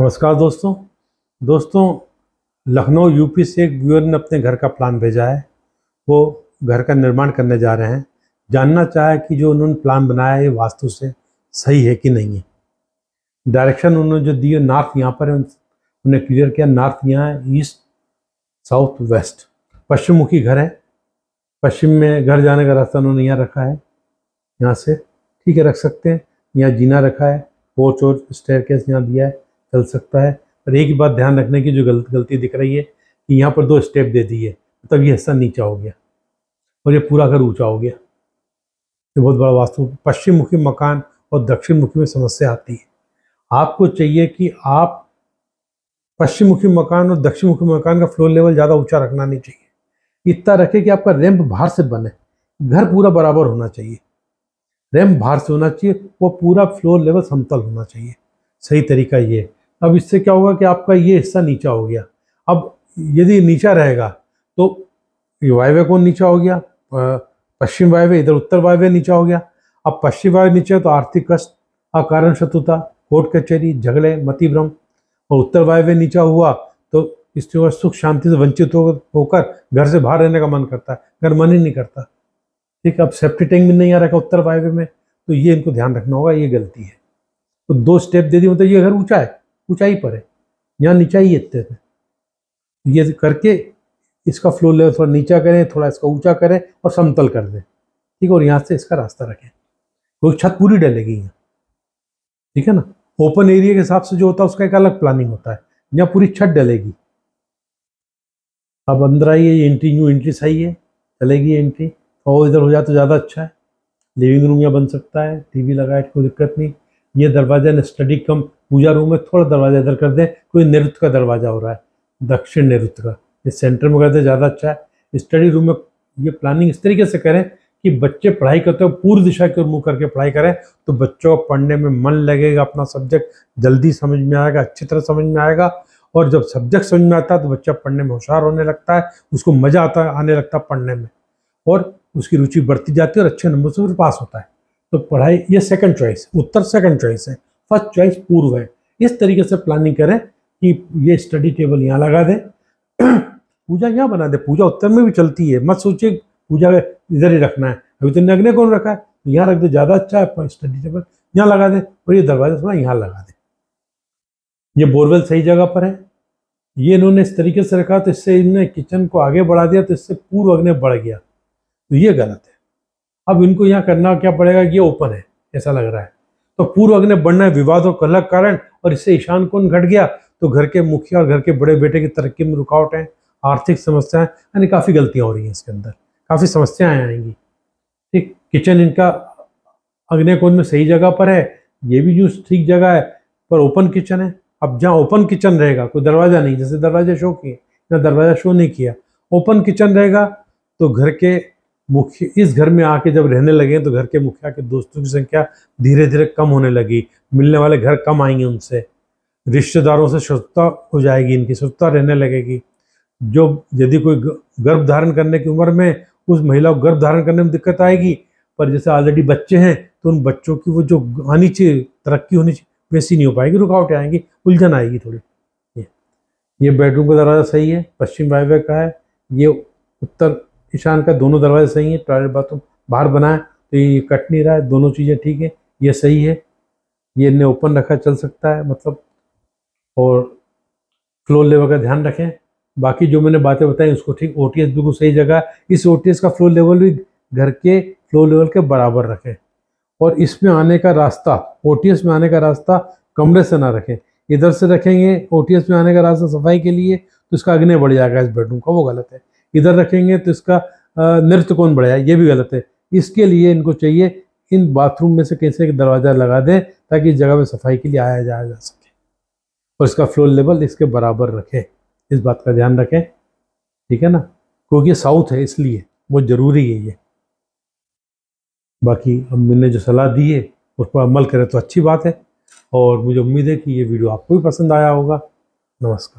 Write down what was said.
नमस्कार दोस्तों दोस्तों लखनऊ यूपी से एक व्यूअर ने अपने घर का प्लान भेजा है वो घर का निर्माण करने जा रहे हैं जानना चाहे कि जो उन्होंने प्लान बनाया है वास्तु से सही है कि नहीं है डायरेक्शन उन्होंने जो दी है नॉर्थ यहाँ पर उन्हें क्लियर किया नॉर्थ यहाँ है ईस्ट साउथ वेस्ट पश्चिम मुखी घर है पश्चिम में घर जाने का रास्ता उन्होंने यहाँ रखा है यहाँ से ठीक है रख सकते हैं यहाँ जीना रखा है पोच और स्टेयर केस यहाँ दिया है चल सकता है पर एक ही बात ध्यान रखने की जो गलत गलती दिख रही है कि यहाँ पर दो स्टेप दे दिए तब मतलब ये हिस्सा नीचा हो गया और ये पूरा घर ऊँचा हो गया ये बहुत बड़ा वास्तु पश्चिम मुखी मकान और दक्षिण मुखी में समस्या आती है आपको चाहिए कि आप पश्चिम मुखी मकान और दक्षिण मुखी मकान का फ्लोर लेवल ज़्यादा ऊंचा रखना नहीं चाहिए इतना रखें कि आपका रैंप बाहर से बने घर पूरा बराबर होना चाहिए रैम्प बाहर से होना चाहिए वो पूरा फ्लोर लेवल समतल होना चाहिए सही तरीका ये है अब इससे क्या होगा कि आपका ये हिस्सा नीचा हो गया अब यदि नीचा रहेगा तो वायव्य कौन नीचा हो गया पश्चिम वायव्य इधर उत्तर वायव्य नीचा हो गया अब पश्चिम वायव्य नीचे तो आर्थिक कष्ट अकारण शत्रुता कोर्ट कचहरी झगड़े मति भ्रम और उत्तर वायव्य नीचा हुआ तो स्त्रियों का सुख शांति से वंचित होकर घर से बाहर रहने का मन करता है घर मन ही नहीं करता ठीक है अब सेफ्टी टैंक भी नहीं आ रखा उत्तर वायव्य में तो ये इनको ध्यान रखना होगा ये गलती है तो दो स्टेप दे दी मतलब ये घर ऊंचा है ऊंचाई पर है यहाँ ही इतने पे तो ये करके इसका फ्लो लेवल थोड़ा नीचा करें थोड़ा इसका ऊंचा करें और समतल कर दें ठीक है और यहाँ से इसका रास्ता रखें क्योंकि तो छत पूरी डलेगी यहाँ ठीक है ना ओपन एरिया के हिसाब से जो होता है उसका एक अलग प्लानिंग होता है यहाँ पूरी छत डलेगी अब अंदर आइए एंट्री न्यू एंट्री सही है चलेगी एंट्री और इधर हो जाए तो ज़्यादा अच्छा है लिविंग रूम यहाँ बन सकता है टीवी लगाए कोई दिक्कत नहीं ये दरवाज़ा ने स्टडी कम पूजा रूम में थोड़ा दरवाजा इधर कर दें कोई निरुद्ध का दरवाजा हो रहा है दक्षिण निरुद्ध का ये सेंटर में कर दे ज़्यादा अच्छा है स्टडी रूम में ये प्लानिंग इस तरीके से करें कि बच्चे पढ़ाई करते हो पूर्व दिशा की ओर मुँह करके पढ़ाई करें तो बच्चों को पढ़ने में मन लगेगा अपना सब्जेक्ट जल्दी समझ में आएगा अच्छी तरह समझ में आएगा और जब सब्जेक्ट समझ में आता है तो बच्चा पढ़ने में होशियार होने लगता है उसको मज़ा आता आने लगता है पढ़ने में और उसकी रुचि बढ़ती जाती है और अच्छे नंबर से फिर पास होता है तो पढ़ाई ये सेकंड चॉइस उत्तर सेकंड चॉइस है फर्स्ट चॉइस पूर्व है इस तरीके से प्लानिंग करें कि ये स्टडी टेबल यहाँ लगा दें पूजा यहाँ बना दें पूजा उत्तर में भी चलती है मत सोचिए पूजा इधर ही रखना है अभी तो नग्ने कौन रखा है यहाँ रख दे ज़्यादा अच्छा है स्टडी टेबल यहाँ लगा दें और ये दरवाज़ा थोड़ा यहाँ लगा दें ये बोरवेल सही जगह पर है ये इन्होंने इस तरीके से रखा तो इससे इन्होंने किचन को आगे बढ़ा दिया तो इससे पूर्व अग्नि बढ़ गया तो ये गलत है अब इनको यहाँ करना क्या पड़ेगा ये ओपन है ऐसा लग रहा है तो पूर्व अग्नि बढ़ना है विवाद और कलह कारण और इससे ईशान कौन घट गया तो घर के मुखिया और घर के बड़े बेटे की तरक्की में रुकावट है आर्थिक समस्याएं यानी काफ़ी गलतियां हो रही हैं इसके अंदर काफ़ी समस्याएं आएंगी ठीक किचन इनका अग्नि कौन में सही जगह पर है ये भी जूस ठीक जगह है पर ओपन किचन है अब जहाँ ओपन किचन रहेगा कोई दरवाज़ा नहीं जैसे दरवाज़ा शो किए ना दरवाज़ा शो नहीं किया ओपन किचन रहेगा तो घर के मुखिया इस घर में आके जब रहने लगे तो घर के मुखिया के दोस्तों की संख्या धीरे धीरे कम होने लगी मिलने वाले घर कम आएंगे उनसे रिश्तेदारों से शुद्धता हो जाएगी इनकी शुद्धता रहने लगेगी जो यदि कोई गर्भ धारण करने की उम्र में उस महिला को गर्भ धारण करने में दिक्कत आएगी पर जैसे ऑलरेडी बच्चे हैं तो उन बच्चों की वो जो आनी चाहिए तरक्की होनी चाहिए वैसी नहीं हो पाएगी रुकावटें आएंगी उलझन आएगी थोड़ी ये ये बेडरूम का दरवाज़ा सही है पश्चिम वायव्य का है ये उत्तर ईशान का दोनों दरवाजे सही है टॉयलेट बाथरूम बाहर बनाए तो ये कट नहीं रहा है दोनों चीज़ें ठीक है ये सही है ये इन्हें ओपन रखा चल सकता है मतलब और फ्लोर लेवल का ध्यान रखें बाकी जो मैंने बातें बताई उसको ठीक ओ टी एस बिल्कुल सही जगह इस ओ टी एस का फ्लोर लेवल भी घर के फ्लोर लेवल के बराबर रखें और इसमें आने का रास्ता ओ टी एस में आने का रास्ता कमरे से ना रखें इधर से रखेंगे ओ टी एस में आने का रास्ता सफाई के लिए तो इसका अग्नि बढ़ जाएगा इस बेडरूम का वो गलत है इधर रखेंगे तो इसका नृत्य कौन बढ़ेगा ये भी गलत है इसके लिए इनको चाहिए इन बाथरूम में से कैसे एक दरवाज़ा लगा दें ताकि इस जगह पर सफाई के लिए आया जाया जा सके और इसका फ्लोर लेवल इसके बराबर रखें इस बात का ध्यान रखें ठीक है ना क्योंकि साउथ है इसलिए वो ज़रूरी है ये बाकी अब मैंने जो सलाह दी है उस पर अमल करें तो अच्छी बात है और मुझे उम्मीद है कि ये वीडियो आपको भी पसंद आया होगा नमस्कार